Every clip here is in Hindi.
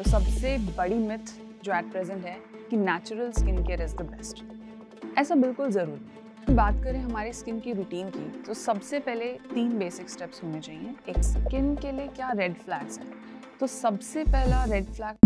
तो सबसे बड़ी मिथ जो एट प्रेजेंट है कि natural skin care is the best ऐसा बिल्कुल ज़रूर बात करें हमारी स्किन की रूटीन की तो सबसे पहले तीन बेसिक स्टेप्स होने चाहिए एक स्किन के लिए क्या रेड फ्लैग्स हैं तो सबसे पहला रेड फ्लैग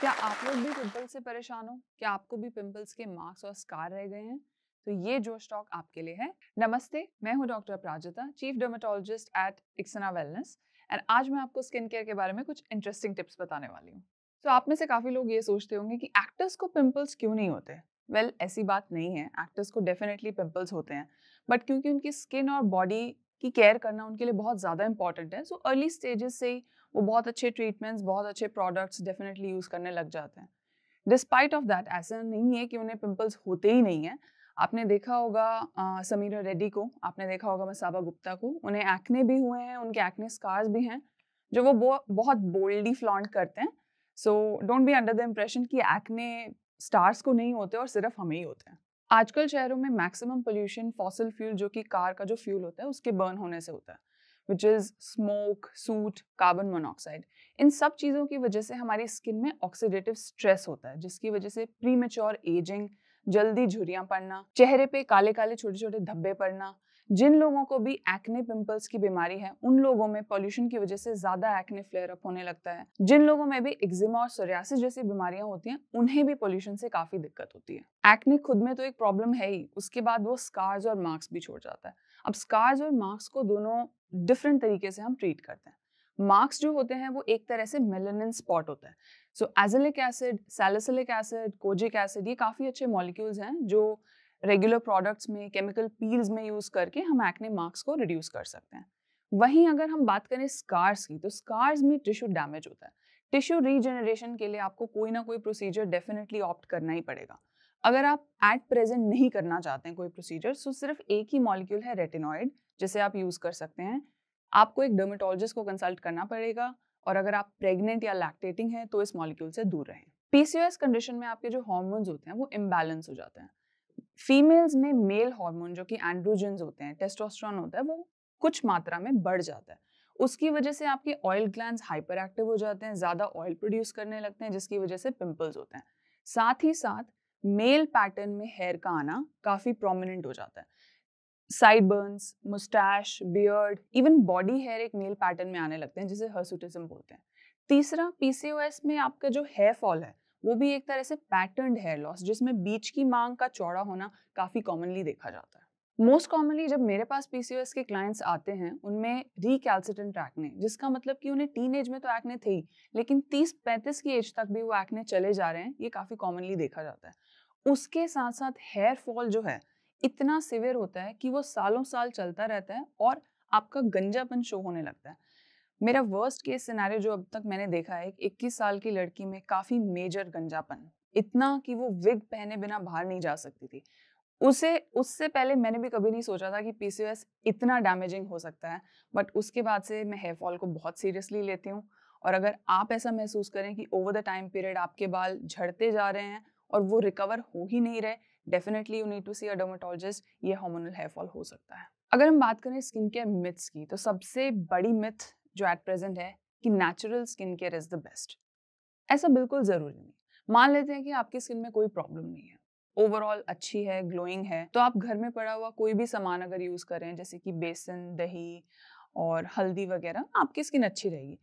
क्या आप लोग भी पिंपल्स से परेशान हो क्या आपको भी पिंपल्स के मार्क्स और स्कार रह गए हैं तो ये जो स्टॉक आपके लिए है नमस्ते मैं हूँ doctor Prajita chief dermatologist at इक्सना वेलनेस एंड आज मैं आपको स्किन केयर के बारे में कुछ इंटरेस्टिंग टिप्स बताने वाली हूँ तो आप में से काफ़ी लोग ये सोचते होंगे कि एक्टर्स को पिंपल्स क्यों नहीं होते वेल well, ऐसी बात नहीं है एक्टर्स को डेफिनेटली पिंपल्स होते हैं बट क्योंकि उनकी स्किन और बॉडी की केयर करना उनके लिए बहुत ज़्यादा इंपॉर्टेंट है सो अर्ली स्टेजेस से ही वो बहुत अच्छे ट्रीटमेंट्स बहुत अच्छे प्रोडक्ट्स डेफिनेटली यूज़ करने लग जाते हैं डिस्पाइट ऑफ दैट ऐसा नहीं है कि उन्हें पिम्पल्स होते ही नहीं है आपने देखा होगा समीरा रेड्डी को आपने देखा होगा मसाबा गुप्ता को उन्हें एक्ने भी हुए हैं उनके एक्ने स्कार्स भी हैं जो वो बो, बहुत बोल्डली फ्लॉन्ट करते हैं so don't be under the impression कि एक्ने स्टार्स को नहीं होते और सिर्फ हमें ही होते हैं आजकल शहरों में मैक्सिमम पोल्यूशन फॉसिल फ्यूल जो कि कार का जो फ्यूल होता है उसके बर्न होने से होता है which is smoke soot carbon monoxide इन सब चीज़ों की वजह से हमारी स्किन में ऑक्सीडेटिव स्ट्रेस होता है जिसकी वजह से प्री मेच्योर एजिंग जल्दी झुरियां पड़ना चेहरे पे काले काले छोटे छोटे धब्बे पड़ना जिन लोगों को भी एक्ने पिंपल्स की बीमारी है उन लोगों में पॉल्यूशन की वजह से ज्यादा एक्ने फ्लेयर अप होने लगता है जिन लोगों में भी एक्जिमा और सोरियासिस जैसी बीमारियां होती हैं उन्हें भी पॉल्यूशन से काफी दिक्कत होती है एक्ने खुद में तो एक प्रॉब्लम है ही उसके बाद वो स्कार्स और मार्क्स भी छोड़ जाता है अब स्कार्स और मार्क्स को दोनों डिफरेंट तरीके से हम ट्रीट करते हैं मार्क्स जो होते हैं वो एक तरह से मेलेनिन स्पॉट होता है so azelaic acid salicylic acid kojic acid ये काफ़ी अच्छे मॉलिक्यूल्स हैं जो रेगुलर प्रोडक्ट्स में केमिकल पील्स में यूज़ करके हम एक्ने मार्क्स को रिड्यूस कर सकते हैं वहीं अगर हम बात करें स्कार्स की तो स्कार्स में टिश्यू डैमेज होता है टिश्यू रीजनरेशन के लिए आपको कोई ना कोई प्रोसीजर डेफिनेटली ऑप्ट करना ही पड़ेगा अगर आप एट प्रेजेंट नहीं करना चाहते हैं कोई प्रोसीजर तो सिर्फ एक ही मॉलिक्यूल है रेटिनॉइड जिसे आप यूज़ कर सकते हैं आपको एक डर्मेटोलॉजिस्ट को कंसल्ट करना पड़ेगा और अगर आप प्रेग्नेंट या लैक्टेटिंग हैं तो इस मॉलिक्यूल से दूर रहें पीसीओएस कंडीशन में आपके जो हॉर्मोन्स होते हैं वो इम्बैलेंस हो जाते हैं फीमेल्स में मेल हार्मोन जो कि एंड्रोजेंस होते हैं टेस्टोस्टेरोन होता है वो कुछ मात्रा में बढ़ जाता है उसकी वजह से आपके ऑयल ग्लैंड हाइपर एक्टिव हो जाते हैं ज़्यादा ऑयल प्रोड्यूस करने लगते हैं जिसकी वजह से पिंपल्स होते हैं साथ ही साथ मेल पैटर्न में हेयर का आना काफ़ी प्रोमिनेंट हो जाता है burns moustache beard even body hair एक मेल पैटर्न में आने लगते हैं जिसे हर्सुटिज्म बोलते हैं तीसरा पीसीओएस में आपका जो हेयर फॉल है वो भी एक तरह से पैटर्न हेयर लॉस जिसमें बीच की मांग का चौड़ा होना काफ़ी कॉमनली देखा जाता है मोस्ट कॉमनली जब मेरे पास पीसीओएस के क्लाइंट्स आते हैं उनमें रिकैल्सिटेंट एक्ने जिसका मतलब कि उन्हें टीन एज में तो एक्ने थे ही लेकिन 30-35 की एज तक भी वो एक्ने चले जा रहे हैं ये काफ़ी कॉमनली देखा जाता है उसके साथ साथ हेयर फॉल जो है इतना सिवियर होता है कि वो सालों साल चलता रहता है और आपका गंजापन शो होने लगता है मेरा वर्स्ट केस सिनेरियो जो अब तक मैंने देखा है इक्कीस साल की लड़की में काफ़ी मेजर गंजापन इतना कि वो विग पहने बिना बाहर नहीं जा सकती थी उसे उससे पहले मैंने भी कभी नहीं सोचा था कि पीसीओएस इतना डैमेजिंग हो सकता है बट उसके बाद से मैं हेयर फॉल को बहुत सीरियसली लेती हूँ और अगर आप ऐसा महसूस करें कि ओवर द टाइम पीरियड आपके बाल झड़ते जा रहे हैं और वो रिकवर हो ही नहीं रहे definitely you need to see a dermatologist ये हॉर्मोनल हेयर फॉल हो सकता है अगर हम बात करें स्किन केयर मिथ्स की तो सबसे बड़ी मिथ जो एट प्रेजेंट है कि natural skin care is the best ऐसा बिल्कुल ज़रूरी नहीं मान लेते हैं कि आपकी स्किन में कोई प्रॉब्लम नहीं है ओवरऑल अच्छी है ग्लोइंग है तो आप घर में पड़ा हुआ कोई भी सामान अगर यूज़ करें जैसे कि बेसन दही और हल्दी वगैरह आपकी स्किन अच्छी रहेगी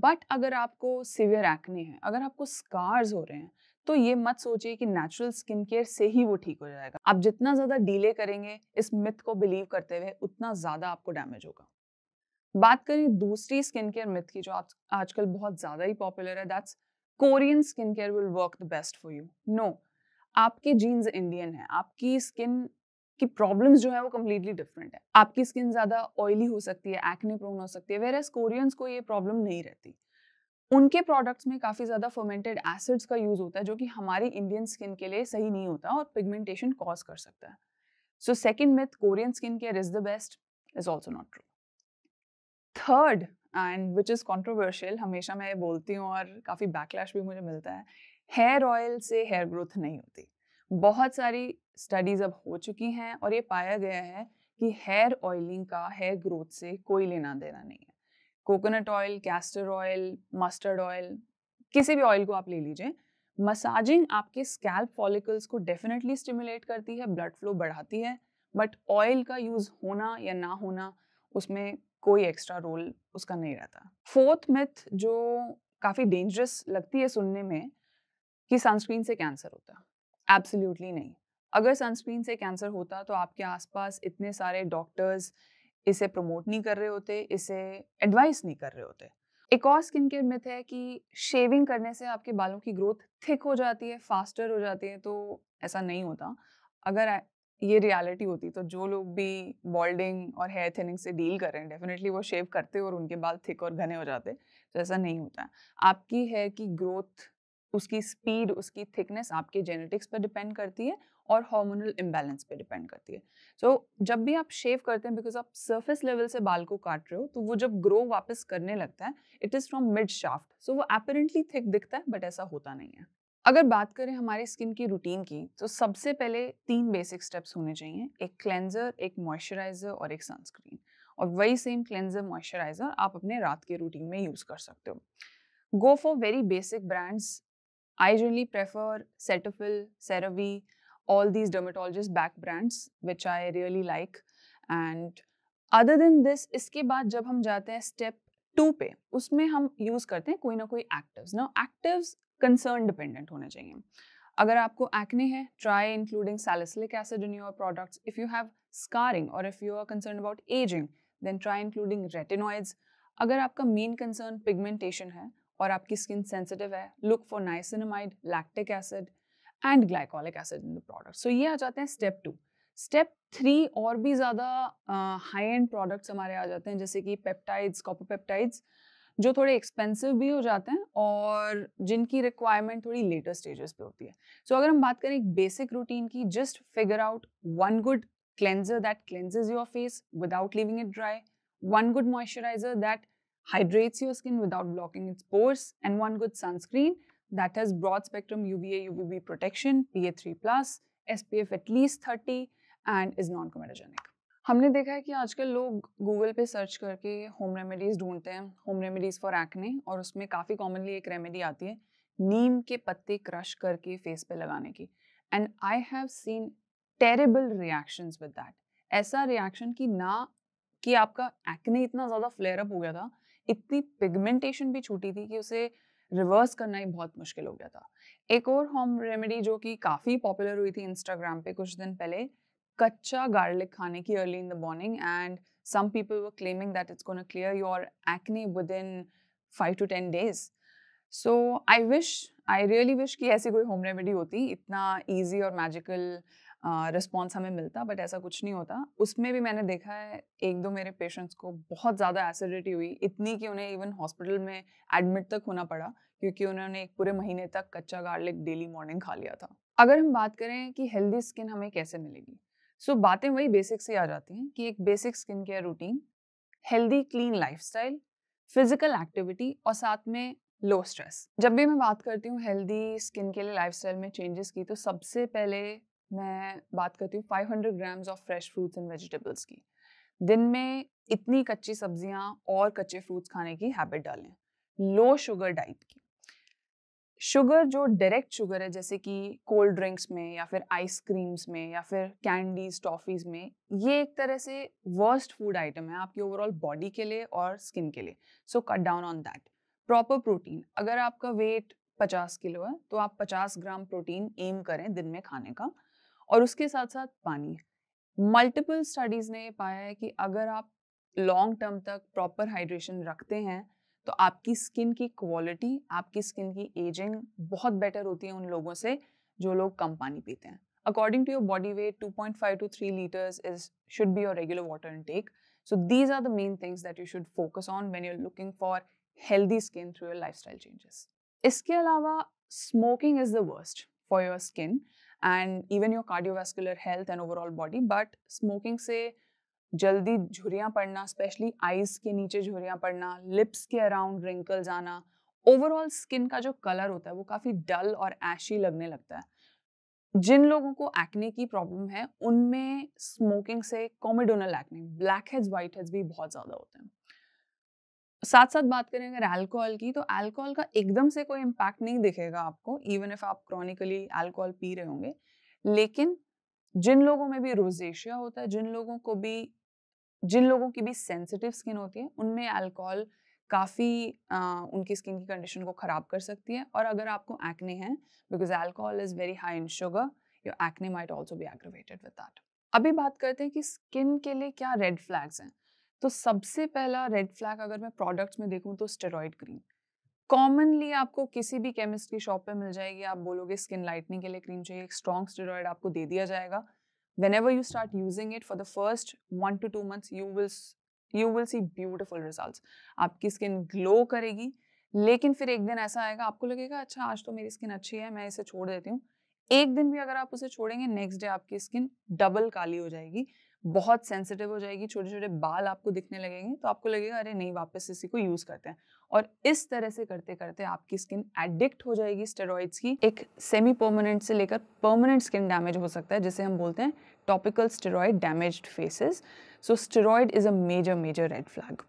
बट अगर आपको सिवियर एक्ने हैं अगर आपको स्कार्स हो रहे हैं तो ये मत सोचिए कि नेचुरल स्किन केयर से ही वो ठीक हो जाएगा आप जितना ज़्यादा डीले करेंगे इस मिथ को बिलीव करते हुए उतना ज़्यादा आपको डैमेज होगा बात करें दूसरी स्किन केयर मिथ की जो आप आजकल बहुत ज़्यादा ही पॉपुलर है that's Korean skin care will work the best for you no आपके जीन्स इंडियन है आपकी स्किन की प्रॉब्लम्स जो है वो कम्प्लीटली डिफरेंट है आपकी स्किन ज़्यादा ऑयली हो सकती है एक्ने प्रोन हो सकती है वेर एस कोरियंस को ये प्रॉब्लम नहीं रहती उनके प्रोडक्ट्स में काफ़ी ज़्यादा फर्मेंटेड एसिड्स का यूज़ होता है जो कि हमारी इंडियन स्किन के लिए सही नहीं होता और पिगमेंटेशन कॉज कर सकता है so second myth Korean skin care is the best is also not true third and which is controversial हमेशा मैं बोलती हूँ और काफ़ी बैकलैश भी मुझे मिलता है हेयर ऑयल से हेयर ग्रोथ नहीं होती बहुत सारी स्टडीज़ अब हो चुकी हैं और ये पाया गया है कि हेयर ऑयलिंग का हेयर ग्रोथ से कोई लेना देना नहीं है coconut oil castor oil mustard oil किसी भी ऑयल को आप ले लीजिए मसाजिंग आपके स्कैल्प फॉलिकल्स को डेफिनेटली स्टिमुलेट करती है ब्लड फ्लो बढ़ाती है बट ऑयल का यूज़ होना या ना होना उसमें कोई एक्स्ट्रा रोल उसका नहीं रहता फोर्थ मिथ जो काफ़ी डेंजरस लगती है सुनने में कि सनस्क्रीन से कैंसर होता एब्सोल्युटली नहीं अगर सनस्क्रीन से कैंसर होता तो आपके आसपास इतने सारे डॉक्टर्स इसे प्रमोट नहीं कर रहे होते इसे एडवाइस नहीं कर रहे होते एक और स्किन केयर मिथ है कि शेविंग करने से आपके बालों की ग्रोथ थिक हो जाती है फास्टर हो जाती है तो ऐसा नहीं होता अगर ये रियलिटी होती तो जो लोग भी बॉल्डिंग और हेयर थिनिंग से डील कर रहे हैं डेफिनेटली वो शेव करते और उनके बाल थिक और घने हो जाते तो ऐसा नहीं होता आपकी हेयर की ग्रोथ उसकी स्पीड उसकी थिकनेस आपके जेनेटिक्स पर डिपेंड करती है और हार्मोनल इम्बेलेंस पे डिपेंड करती है सो so, जब भी आप शेव करते हैं बिकॉज आप सरफेस लेवल से बाल को काट रहे हो तो वो जब ग्रो वापस करने लगता है it is from mid shaft so वो अपेरेंटली थिक दिखता है बट ऐसा होता नहीं है अगर बात करें हमारी स्किन की रूटीन की तो सबसे पहले तीन बेसिक स्टेप्स होने चाहिए एक क्लेंजर एक मॉइस्चराइजर और एक सनस्क्रीन और वही सेम क्लेंजर मॉइस्चराइजर आप अपने रात के रूटीन में यूज़ कर सकते हो go for very basic brands I generally prefer Cetaphil CeraVe all these dermatologist back brands which I really like and other than this इसके बाद जब हम जाते हैं step टू पे उसमें हम यूज़ करते हैं कोई ना कोई एक्टिव्स ना एक्टिव्स कंसर्न डिपेंडेंट होने चाहिए अगर आपको एक्ने है try including salicylic acid in your products if you have scarring और if you are concern about ageing then try including retinoids अगर आपका मेन कंसर्न पिगमेंटेशन है और आपकी स्किन सेंसिटिव है look for niacinamide lactic acid and glycolic acid in the product so ये आ जाते हैं स्टेप टू स्टेप थ्री और भी ज़्यादा हाई एंड प्रोडक्ट्स हमारे आ जाते हैं जैसे कि पेप्टाइड्स कॉपर पेप्टाइड्स जो थोड़े एक्सपेंसिव भी हो जाते हैं और जिनकी रिक्वायरमेंट थोड़ी लेटर स्टेजेस पे होती है सो so, अगर हम बात करें एक बेसिक रूटीन की just figure out one good cleanser that cleanses your face without leaving it dry one good moisturiser that hydrates your skin without blocking its pores and one good sunscreen that has broad spectrum UVA UVB protection, PA3+, SPF at least 30 and is non comedogenic. हमने देखा है कि आजकल लोग गूगल पे सर्च करके होम रेमेडीज़ ढूंढते हैं होम रेमेडीज़ फॉर एक्ने और उसमें काफ़ी कॉमनली एक रेमेडी आती है नीम के पत्ते क्रश करके फेस पे लगाने की and I have seen terrible reactions with that ऐसा रिएक्शन कि ना कि आपका एक्ने इतना ज़्यादा फ्लेयर अप हो गया था इतनी पिगमेंटेशन भी छूटी थी कि उसे रिवर्स करना ही बहुत मुश्किल हो गया था एक और होम रेमेडी जो कि काफ़ी पॉपुलर हुई थी इंस्टाग्राम पे कुछ दिन पहले कच्चा गार्लिक खाने की early in the morning and some people were claiming that it's gonna clear your acne within five to ten days so I wish I really wish कि ऐसी कोई होम रेमेडी होती इतना ईजी और मैजिकल रिस्पॉन्स uh, हमें मिलता बट ऐसा कुछ नहीं होता उसमें भी मैंने देखा है एक दो मेरे पेशेंट्स को बहुत ज़्यादा एसिडिटी हुई इतनी कि उन्हें इवन हॉस्पिटल में एडमिट तक होना पड़ा क्योंकि उन्होंने एक पूरे महीने तक कच्चा गार्लिक डेली मॉर्निंग खा लिया था अगर हम बात करें कि हेल्दी स्किन हमें कैसे मिलेगी सो so, बातें वही बेसिक से आ जाती हैं कि एक basic skin care routine healthy clean life physical activity और साथ में लो स्ट्रेस जब भी मैं बात करती हूँ हेल्दी स्किन के लिए लाइफस्टाइल में चेंजेस की तो सबसे पहले मैं बात करती हूँ 500 grams of fresh fruits and vegetables की दिन में इतनी कच्ची सब्जियाँ और कच्चे फ्रूट्स खाने की हैबिट डालें लो शुगर डाइट की शुगर जो डायरेक्ट शुगर है जैसे कि कोल्ड ड्रिंक्स में या फिर आइसक्रीम्स में या फिर कैंडीज टॉफ़ीज़ में ये एक तरह से वर्स्ट फूड आइटम है आपकी ओवरऑल बॉडी के लिए और स्किन के लिए so cut down on that proper protein अगर आपका वेट 50 किलो है तो आप 50 ग्राम प्रोटीन एम करें दिन में खाने का और उसके साथ साथ पानी मल्टीपल स्टडीज ने पाया है कि अगर आप लॉन्ग टर्म तक प्रॉपर हाइड्रेशन रखते हैं तो आपकी स्किन की क्वालिटी आपकी स्किन की एजिंग बहुत बेटर होती है उन लोगों से जो लोग कम पानी पीते हैं according to your body weight two point five to three litres is should be your regular water take so these are the main things that you should focus on when you're looking for healthy skin through your life style changes इसके अलावा smoking is the worst for your skin and even your cardiovascular health and overall body but smoking से जल्दी झुरियाँ पड़ना स्पेशली आइज के नीचे झुरियाँ पड़ना लिप्स के अराउंड रिंकल्स आना ओवरऑल स्किन का जो कलर होता है वो काफ़ी डल और ऐशी लगने लगता है जिन लोगों को एक्ने की प्रॉब्लम है उनमें स्मोकिंग से comedonal acne blackheads whiteheads भी बहुत ज़्यादा होते हैं साथ साथ बात करें अगर अल्कोहल की तो अल्कोहल का एकदम से कोई इम्पैक्ट नहीं दिखेगा आपको इवन इफ आप क्रॉनिकली अल्कोहल पी रहे होंगे लेकिन जिन लोगों में भी रोजेशिया होता है जिन लोगों को भी जिन लोगों की भी सेंसिटिव स्किन होती है उनमें अल्कोहल काफ़ी उनकी स्किन की कंडीशन को ख़राब कर सकती है और अगर आपको एक्ने हैं because alcohol is very high in sugar your acne might also भी एग्रोवेटेड विद दैट अभी बात करते हैं कि स्किन के लिए क्या रेड फ्लैग्स हैं तो सबसे पहला रेड फ्लैग अगर मैं प्रोडक्ट्स में देखूं तो स्टेरॉइड क्रीम कॉमनली आपको किसी भी केमिस्ट की शॉप पे मिल जाएगी आप बोलोगे स्किन लाइटनिंग के लिए क्रीम चाहिए एक स्ट्रॉन्ग स्टेरॉयड आपको दे दिया जाएगा whenever you start using it for the first one two two months you will you will see beautiful result आपकी स्किन ग्लो करेगी लेकिन फिर एक दिन ऐसा आएगा आपको लगेगा अच्छा आज तो मेरी स्किन अच्छी है मैं इसे छोड़ देती हूँ एक दिन भी अगर आप उसे छोड़ेंगे नेक्स्ट डे आपकी स्किन डबल काली हो जाएगी बहुत सेंसिटिव हो जाएगी छोटे छोटे बाल आपको दिखने लगेंगे तो आपको लगेगा अरे नहीं वापस इसी को यूज़ करते हैं और इस तरह से करते करते आपकी स्किन एडिक्ट हो जाएगी स्टेरॉइड्स की एक सेमी परमानेंट से लेकर परमानेंट स्किन डैमेज हो सकता है जिसे हम बोलते हैं topical steroid damage faces so steroid is a major major red flag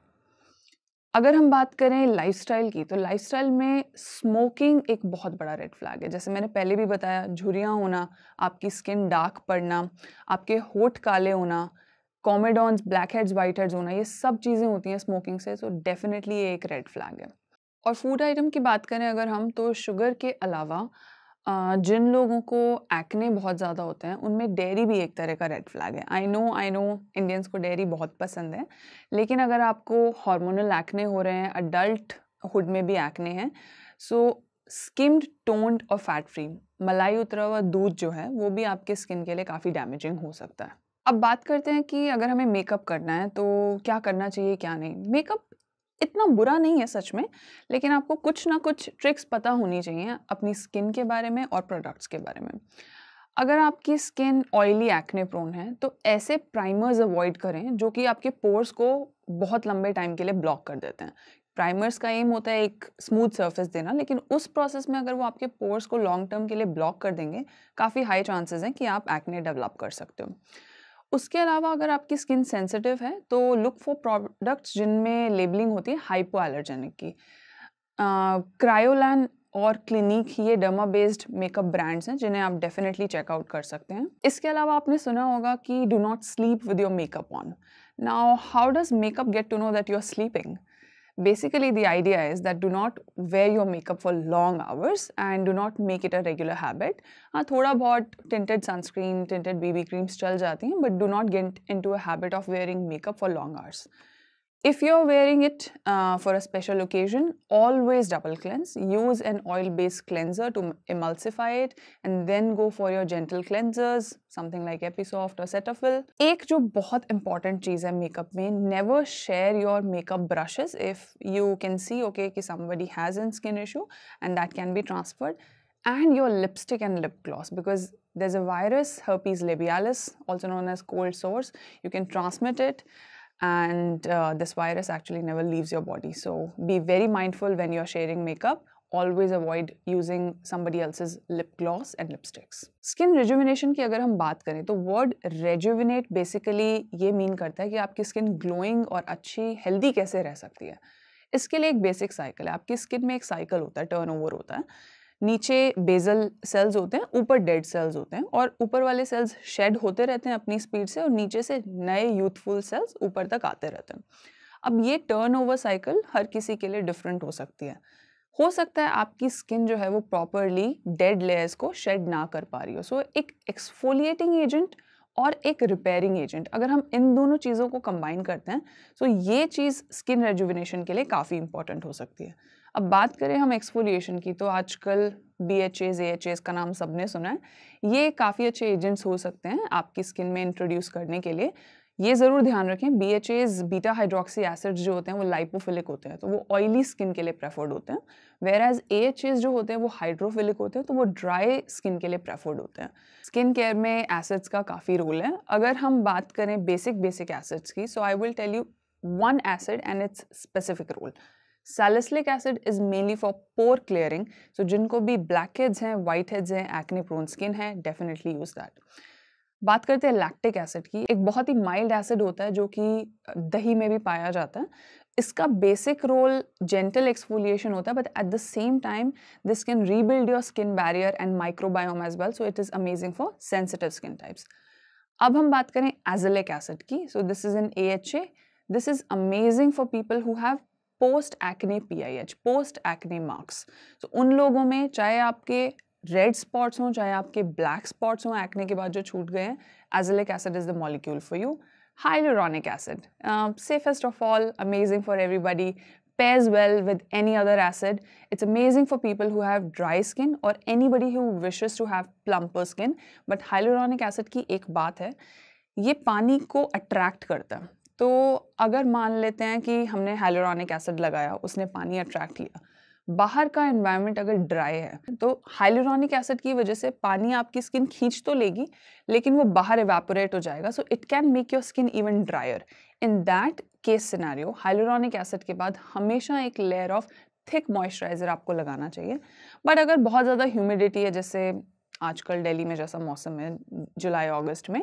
अगर हम बात करें लाइफस्टाइल की तो लाइफस्टाइल में स्मोकिंग एक बहुत बड़ा रेड फ्लैग है जैसे मैंने पहले भी बताया झुरियाँ होना आपकी स्किन डार्क पड़ना आपके होठ काले होना comedones blackheads whiteheads होना ये सब चीज़ें होती हैं स्मोकिंग से सो डेफिनेटली ये एक रेड फ्लैग है और फूड आइटम की बात करें अगर हम तो शुगर के अलावा जिन लोगों को एक्ने बहुत ज़्यादा होते हैं उनमें डेयरी भी एक तरह का रेड फ्लैग है I know I know Indians को डेयरी बहुत पसंद है लेकिन अगर आपको हार्मोनल एक्ने हो रहे हैं अडल्ट हुड में भी एक्ने हैं सो स्किम्ड टोन्ड और फैट फ्री मलाई उतरा हुआ दूध जो है वो भी आपके स्किन के लिए काफ़ी डैमेजिंग हो सकता है अब बात करते हैं कि अगर हमें मेकअप करना है तो क्या करना चाहिए क्या नहीं मेकअप इतना बुरा नहीं है सच में लेकिन आपको कुछ ना कुछ ट्रिक्स पता होनी चाहिए अपनी स्किन के बारे में और प्रोडक्ट्स के बारे में अगर आपकी स्किन ऑयली एक्ने प्रोन है तो ऐसे प्राइमर्स अवॉइड करें जो कि आपके पोर्स को बहुत लंबे टाइम के लिए ब्लॉक कर देते हैं प्राइमर्स का एम होता है एक स्मूथ सर्फेस देना लेकिन उस प्रोसेस में अगर वो आपके पोर्स को लॉन्ग टर्म के लिए ब्लॉक कर देंगे काफ़ी हाई चांसेस हैं कि आप एक्ने डेवलप कर सकते हो उसके अलावा अगर आपकी स्किन सेंसिटिव है तो लुक फॉर प्रोडक्ट्स जिनमें लेबलिंग होती है हाइपो एलर्जेनिक की क्रायोलैन और क्लिनिक ये डर्मा बेस्ड मेकअप ब्रांड्स हैं जिन्हें आप डेफिनेटली चेकआउट कर सकते हैं इसके अलावा आपने सुना होगा कि do not sleep with your makeup on now how does makeup get to know that you are sleeping Basically, the idea is that do not wear your makeup for long hours and do not make it a regular habit. A थोड़ा bought tinted sunscreen, tinted BB creams चल jati, but do not get into a habit of wearing makeup for long hours. If you're wearing it uh, for a special occasion, always double cleanse. Use an oil-based cleanser to emulsify it and then go for your gentle cleansers, something like Episoft or Cetaphil. एक जो बहुत important चीज़ makeup में, never share your makeup brushes if you can see okay कि somebody has an skin issue and that can be transferred. And your lipstick and lip gloss because there's a virus, herpes labialis, also known as cold sores. You can transmit it. and uh, this virus actually never leaves your body. So be very mindful when you're sharing makeup. Always avoid using somebody else's lip gloss and lipsticks. Skin rejuvenation की अगर हम बात करें तो word rejuvenate basically ये mean करता है कि आपकी skin glowing और अच्छी healthy कैसे रह सकती है इसके लिए एक basic cycle है आपकी skin में एक cycle होता है turnover ओवर होता है नीचे बेजल सेल्स होते हैं ऊपर डेड सेल्स होते हैं और ऊपर वाले सेल्स शेड होते रहते हैं अपनी स्पीड से और नीचे से नए यूथफुल सेल्स ऊपर तक आते रहते हैं अब ये टर्नओवर साइकिल हर किसी के लिए डिफरेंट हो सकती है हो सकता है आपकी स्किन जो है वो प्रॉपरली डेड लेयर्स को शेड ना कर पा रही हो सो so, एक एक्सफोलिएटिंग एजेंट और एक रिपेयरिंग एजेंट अगर हम इन दोनों चीज़ों को कंबाइन करते हैं तो so ये चीज़ स्किन रेजुविनेशन के लिए काफ़ी इंपॉर्टेंट हो सकती है अब बात करें हम एक्सफोलिएशन की तो आजकल B H As A H As का नाम सबने सुना है ये काफ़ी अच्छे एजेंट्स हो सकते हैं आपकी स्किन में इंट्रोड्यूस करने के लिए ये ज़रूर ध्यान रखें B H As beta hydroxy acid जो होते हैं वो लाइपोफिलिक होते हैं तो वो ऑयली स्किन के लिए प्रेफर्ड होते हैं whereas A H As जो होते हैं वो हाइड्रोफिलिक होते हैं तो वो ड्राई स्किन के लिए प्रेफर्ड होते हैं स्किन केयर में एसिड्स का काफ़ी रोल है अगर हम बात करें बेसिक बेसिक एसिड्स की so I will tell you one acid and it's specific role salicylic acid is mainly for pore clearing so जिनको भी ब्लैक हेड्स हैं वाइट हेड्स हैं एक्ने प्रोन स्किन है डेफिनेटली यूज दैट बात करते हैं लैक्टिक एसिड की एक बहुत ही माइल्ड एसिड होता है जो कि दही में भी पाया जाता है इसका बेसिक रोल जेंटल एक्सफोलिएशन होता है but at the same time this can rebuild your skin barrier and microbiome as well so it is amazing for sensitive skin types अब हम बात करें एजलिक एसिड की so this is an A H A this is amazing for people who have post acne P I H post acne marks तो उन लोगों में चाहे आपके रेड स्पॉट्स हों चाहे आपके ब्लैक स्पॉट्स हों एक्ने के बाद जो छूट गए हैं azelaic acid is the molecule for you hyaluronic acid safest of all amazing for everybody pairs well with any other acid it's amazing for people who have dry skin और anybody who wishes to have plumper skin but hyaluronic acid की एक बात है ये पानी को अट्रैक्ट करता है तो अगर मान लेते हैं कि हमने हाइलोरॉनिक एसिड लगाया उसने पानी अट्रैक्ट किया बाहर का एनवायरनमेंट अगर ड्राई है तो हाइलोरॉनिक एसिड की वजह से पानी आपकी स्किन खींच तो लेगी लेकिन वो बाहर एवेपोरेट हो जाएगा so it can make your skin even drier in that case scenario hyaluronic acid के बाद हमेशा एक लेयर ऑफ थिक मॉइस्चराइज़र आपको लगाना चाहिए बट अगर बहुत ज़्यादा ह्यूमिडिटी है जैसे आजकल दिल्ली में जैसा मौसम है जुलाई अगस्त में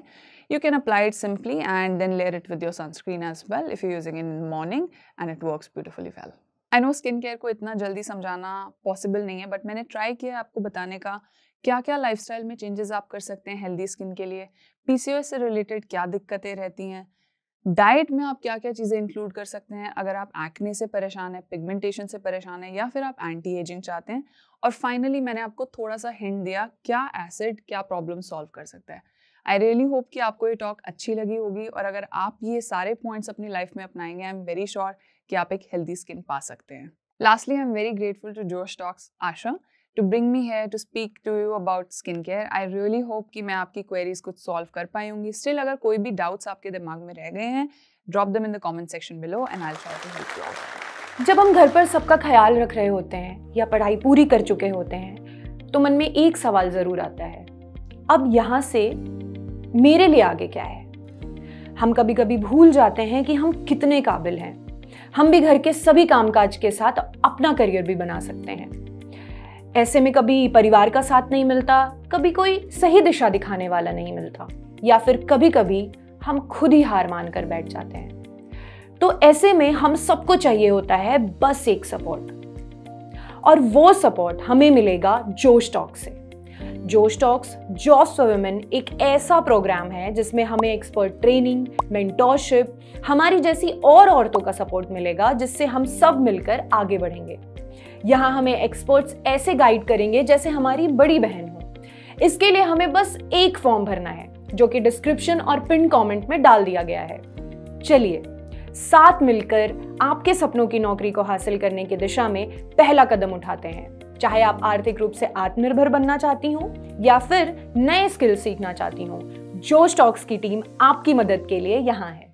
you can apply it simply and then layer it with your sunscreen as well if you using in morning and it works beautifully well I know skin care को इतना जल्दी समझाना पॉसिबल नहीं है बट मैंने ट्राई किया आपको बताने का क्या क्या लाइफ में चेंजेस आप कर सकते हैं हेल्दी स्किन के लिए पी से रिलेटेड क्या दिक्कतें रहती हैं डाइट में आप क्या क्या चीज़ें इंक्लूड कर सकते हैं अगर आप एक्ने से परेशान है पिगमेंटेशन से परेशान है या फिर आप एंटी एजिंग चाहते हैं और फाइनली मैंने आपको थोड़ा सा हिंट दिया क्या एसिड क्या प्रॉब्लम सॉल्व कर सकता है आई रियली होप कि आपको ये टॉक अच्छी लगी होगी और अगर आप ये सारे पॉइंट्स अपनी लाइफ में अपनाएंगे आई एम वेरी श्योर कि आप एक हेल्दी स्किन पा सकते हैं lastly I am very grateful to Josh Talks Aasha to bring me here to speak to you about skin care I really hope कि मैं आपकी क्वेरीज कुछ सॉल्व कर पाऊंगी स्टिल अगर कोई भी डाउट्स आपके दिमाग में रह गए हैं drop them in the comment section below and I try to help you जब हम घर पर सबका ख्याल रख रहे होते हैं या पढ़ाई पूरी कर चुके होते हैं तो मन में एक सवाल ज़रूर आता है अब यहाँ से मेरे लिए आगे क्या है हम कभी कभी भूल जाते हैं कि हम कितने काबिल हैं हम भी घर के सभी कामकाज के साथ अपना करियर भी बना सकते हैं ऐसे में कभी परिवार का साथ नहीं मिलता कभी कोई सही दिशा दिखाने वाला नहीं मिलता या फिर कभी कभी हम खुद ही हार मान कर बैठ जाते हैं तो ऐसे में हम सबको चाहिए होता है बस एक सपोर्ट और वो सपोर्ट हमें मिलेगा जोश टॉक से जोश टॉक्स जॉब्स फॉर वुमेन एक ऐसा प्रोग्राम है जिसमें हमें एक्सपर्ट ट्रेनिंग मेंटोरशिप हमारी जैसी और औरतों का सपोर्ट मिलेगा जिससे हम सब मिलकर आगे बढ़ेंगे यहाँ हमें एक्सपर्ट्स ऐसे गाइड करेंगे जैसे हमारी बड़ी बहन हो इसके लिए हमें बस एक फॉर्म भरना है जो कि डिस्क्रिप्शन और पिन कमेंट में डाल दिया गया है चलिए साथ मिलकर आपके सपनों की नौकरी को हासिल करने की दिशा में पहला कदम उठाते हैं चाहे आप आर्थिक रूप से आत्मनिर्भर बनना चाहती हूँ या फिर नए स्किल सीखना चाहती हूँ जो स्टॉक्स की टीम आपकी मदद के लिए यहाँ है